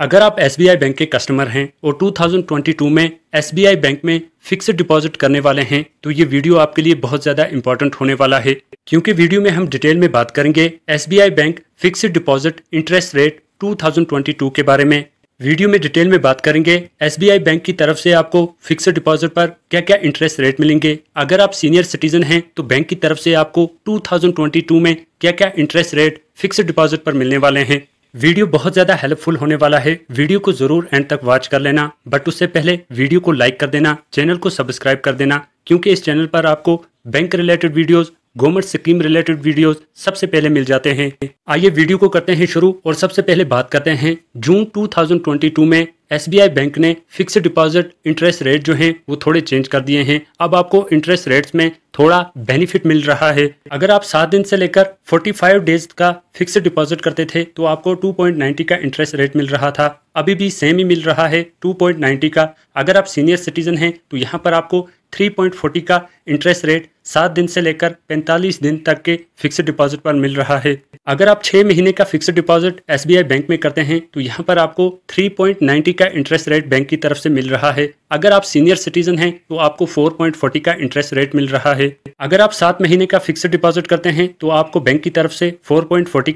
अगर आप Yes bank के कस्टमर हैं और 2022 में एस बैंक में फिक्स्ड डिपॉजिट करने वाले हैं तो ये वीडियो आपके लिए बहुत ज़्यादा इंपॉर्टेंट होने वाला है क्योंकि वीडियो में हम डिटेल में बात करेंगे Yes Bank fixed deposit interest rate 2022 के बारे में वीडियो में डिटेल में बात करेंगे एस बैंक की तरफ से आपको फिक्स्ड डिपॉजिट पर क्या क्या इंटरेस्ट रेट मिलेंगे अगर आप सीनियर सिटीजन हैं तो बैंक की तरफ से आपको 2022 में क्या क्या इंटरेस्ट रेट फिक्स्ड डिपॉजिट पर मिलने वाले हैं वीडियो बहुत ज्यादा हेल्पफुल होने वाला है वीडियो को जरूर एंड तक वॉच कर लेना बट उससे पहले वीडियो को लाइक कर देना चैनल को सब्सक्राइब कर देना क्योंकि इस चैनल पर आपको bank related videos government scheme related videos सबसे पहले मिल जाते हैं आइए वीडियो को करते हैं शुरू और सबसे पहले बात करते हैं जून 2022 में एसबीआई बैंक ने फिक्स डिपॉजिट इंटरेस्ट रेट जो हैं वो थोड़े चेंज कर दिए हैं अब आपको इंटरेस्ट रेट्स में थोड़ा बेनिफिट मिल रहा है अगर आप सात दिन से लेकर 45 डेज का फिक्स डिपॉजिट करते थे तो आपको 2.90 का इंटरेस्ट रेट मिल रहा था अभी भी सेम ही मिल रहा है 2.90 का अगर आप सीनियर सिटीजन हैं तो यहाँ पर आपको 3.40 का इंटरेस्ट रेट सात दिन से लेकर पैंतालीस दिन तक के फिक्स्ड डिपॉजिट पर मिल रहा है अगर आप छह महीने का फिक्स्ड डिपॉजिट एस बैंक में करते हैं तो यहाँ पर आपको 3.90 का इंटरेस्ट रेट बैंक की तरफ से मिल रहा है अगर आप सीनियर सिटीजन हैं तो आपको 4.40 का इंटरेस्ट रेट मिल रहा है अगर आप सात महीने का फिक्स्ड डिपॉजिट करते हैं तो आपको बैंक की तरफ से फोर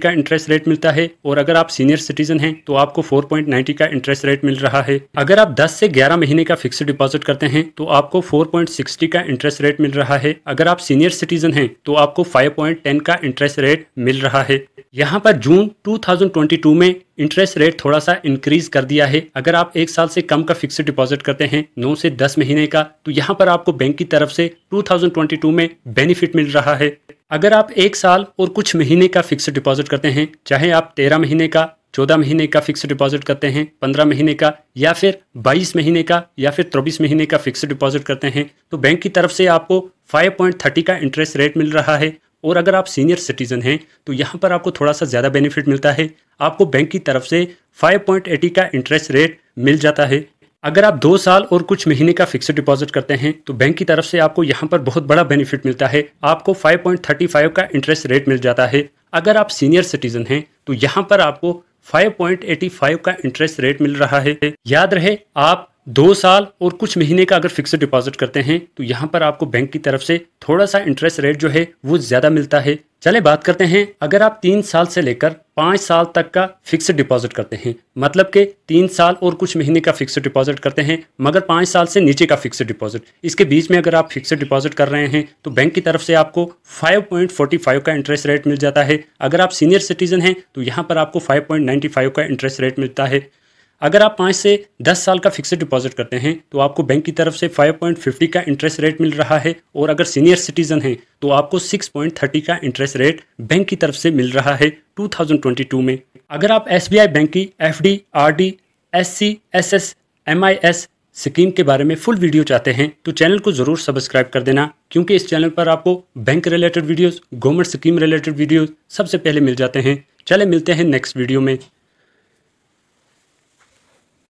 का इंटरेस्ट रेट मिलता है और अगर आप सीनियर सिटीजन है तो आपको फोर का इंटरेस्ट रेट मिल रहा है अगर आप दस से ग्यारह महीने का फिक्स डिपॉजिट करते हैं तो आपको फोर का इंटरेस्ट रेट मिल रहा है अगर आप सीनियर सिटीजन हैं तो आपको 5.10 का इंटरेस्ट रेट मिल रहा है यहाँ पर जून 2022 में इंटरेस्ट रेट थोड़ा सा इंक्रीज कर दिया है अगर आप एक साल से कम का फिक्स्ड डिपॉजिट करते हैं नौ से दस महीने का तो यहाँ पर आपको बैंक की तरफ से 2022 में बेनिफिट मिल रहा है अगर आप एक साल और कुछ महीने का फिक्स डिपॉजिट करते हैं चाहे आप तेरह महीने का चौदह महीने का फिक्स डिपॉजिट करते हैं पंद्रह महीने का या फिर बाईस महीने का या फिर चौबीस महीने का फिक्स डिपॉजिट करते हैं तो बैंक की तरफ से आपको फाइव पॉइंट थर्टी का इंटरेस्ट रेट मिल रहा है और अगर आप सीनियर सिटीजन हैं तो यहाँ पर आपको थोड़ा सा ज़्यादा बेनिफिट मिलता है आपको बैंक की तरफ से फाइव पॉइंट एटी का इंटरेस्ट रेट मिल जाता है अगर आप दो साल और कुछ महीने का फिक्स डिपॉजिट करते हैं तो बैंक की तरफ से आपको यहाँ पर बहुत बड़ा बेनिफिट मिलता है आपको फाइव का इंटरेस्ट रेट मिल जाता है अगर आप सीनियर सिटीजन हैं तो यहाँ पर आपको 5.85 का इंटरेस्ट रेट मिल रहा है याद रहे आप दो साल और कुछ महीने का अगर फिक्स्ड डिपॉजिट करते हैं तो यहाँ पर आपको बैंक की तरफ से थोड़ा सा इंटरेस्ट रेट जो है वो ज़्यादा मिलता है चले बात करते हैं अगर आप तीन साल से लेकर पाँच साल तक का फिक्स डिपॉजिट करते हैं मतलब कि तीन साल और कुछ महीने का फिक्स डिपॉजिट करते हैं मगर पाँच साल से नीचे का फिक्स डिपॉजिट इसके बीच में अगर आप फिक्स डिपॉजिट कर रहे हैं तो बैंक की तरफ से आपको 5.45 का इंटरेस्ट रेट मिल जाता है अगर आप सीनियर सिटीजन हैं तो यहाँ पर आपको फाइव का इंटरेस्ट रेट मिलता है अगर आप पाँच से दस साल का फिक्सड डिपॉजिट करते हैं तो आपको बैंक की तरफ से 5.50 का इंटरेस्ट रेट मिल रहा है और अगर सीनियर सिटीजन हैं तो आपको 6.30 का इंटरेस्ट रेट बैंक की तरफ से मिल रहा है 2022 में अगर आप एस बैंक की F D R D S C S S M I S scheme के बारे में फुल वीडियो चाहते हैं तो चैनल को जरूर सब्सक्राइब कर देना क्योंकि इस चैनल पर आपको bank related videos government scheme related videos सबसे पहले मिल जाते हैं चले मिलते हैं नेक्स्ट वीडियो में